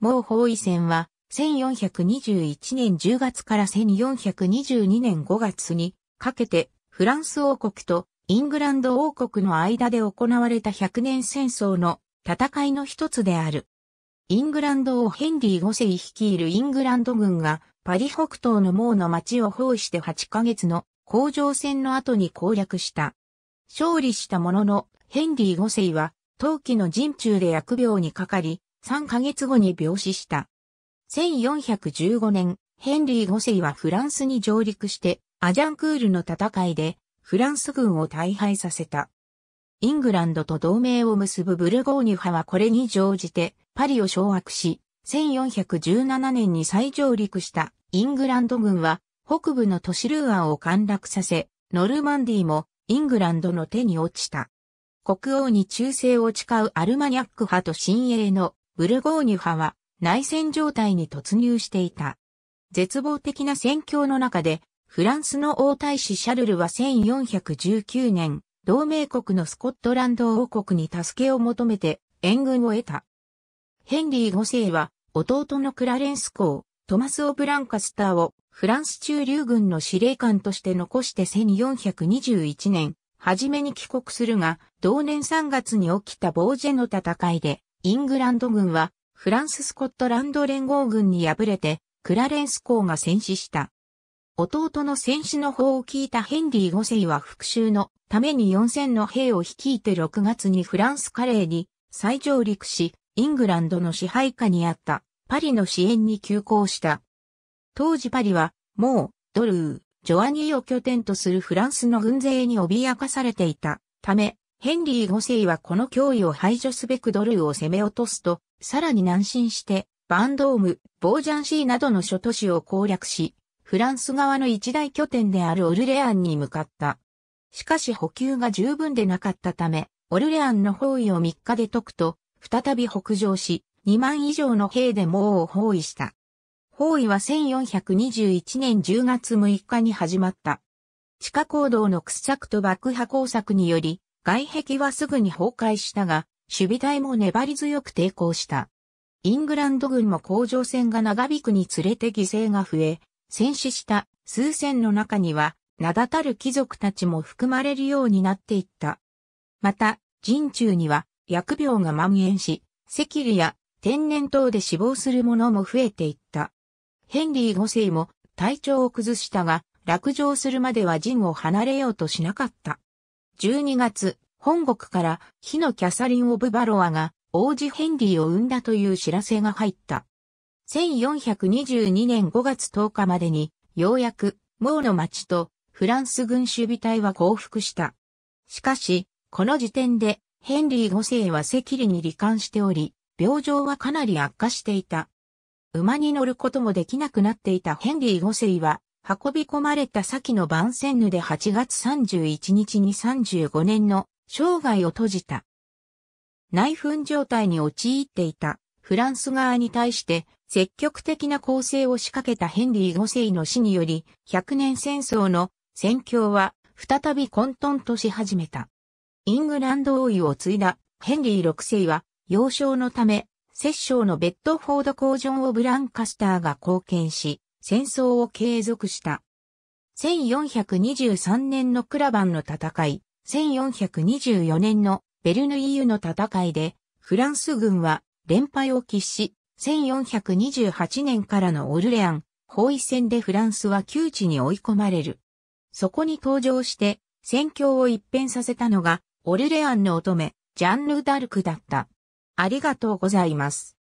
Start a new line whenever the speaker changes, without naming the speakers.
毛包囲戦は、1421年10月から1422年5月にかけて、フランス王国とイングランド王国の間で行われた100年戦争の戦いの一つである。イングランド王ヘンリー五世率いるイングランド軍がパリ北東の猛の町を包囲して8ヶ月の工場戦の後に攻略した。勝利したもののヘンリー五世は陶器の陣中で薬病にかかり3ヶ月後に病死した。1415年、ヘンリー5世はフランスに上陸して、アジャンクールの戦いで、フランス軍を大敗させた。イングランドと同盟を結ぶブルゴーニュ派はこれに乗じて、パリを掌握し、1417年に再上陸したイングランド軍は、北部の都市ルーアンを陥落させ、ノルマンディもイングランドの手に落ちた。国王に忠誠を誓うアルマニャック派と新鋭のブルゴーニュ派は内戦状態に突入していた。絶望的な戦況の中で、フランスの王太子シャルルは1419年、同盟国のスコットランド王国に助けを求めて援軍を得た。ヘンリー5世は弟のクラレンス公、トマス・オブランカスターをフランス中流軍の司令官として残して1421年、初めに帰国するが、同年3月に起きたボージェの戦いでイングランド軍は、フランス・スコットランド連合軍に敗れて、クラレンス公が戦死した。弟の戦死の方を聞いたヘンリー5世は復讐のために4000の兵を率いて6月にフランスカレーに再上陸し、イングランドの支配下にあったパリの支援に急行した。当時パリは、もう、ドルー、ジョアニーを拠点とするフランスの軍勢に脅かされていたため、ヘンリー5世はこの脅威を排除すべくドルーを攻め落とすと、さらに南進して、バンドーム、ボージャンシーなどの諸都市を攻略し、フランス側の一大拠点であるオルレアンに向かった。しかし補給が十分でなかったため、オルレアンの包囲を3日で解くと、再び北上し、2万以上の兵で網を包囲した。包囲は1421年10月6日に始まった。地下行動の掘削と爆破工作により、外壁はすぐに崩壊したが、守備隊も粘り強く抵抗した。イングランド軍も甲状腺が長引くにつれて犠牲が増え、戦死した数千の中には、名だたる貴族たちも含まれるようになっていった。また、人中には疫病が蔓延し、赤痢や天然痘で死亡する者も増えていった。ヘンリー五世も体調を崩したが、落城するまでは陣を離れようとしなかった。12月、本国から火のキャサリン・オブ・バロアが王子ヘンリーを生んだという知らせが入った。1422年5月10日までに、ようやく、モーの町とフランス軍守備隊は降伏した。しかし、この時点で、ヘンリー5世は赤痢に罹患しており、病状はかなり悪化していた。馬に乗ることもできなくなっていたヘンリー5世は、運び込まれた先の番宣ヌで8月31日に35年の生涯を閉じた。内紛状態に陥っていたフランス側に対して積極的な攻勢を仕掛けたヘンリー5世の死により100年戦争の戦況は再び混沌とし始めた。イングランド王位を継いだヘンリー6世は幼少のため、摂政のベッドフォード工場をブランカスターが貢献し、戦争を継続した。1423年のクラバンの戦い、1424年のベルヌイユの戦いで、フランス軍は連敗を喫し、1428年からのオルレアン包囲戦でフランスは窮地に追い込まれる。そこに登場して、戦況を一変させたのが、オルレアンの乙女、ジャンヌ・ダルクだった。ありがとうございます。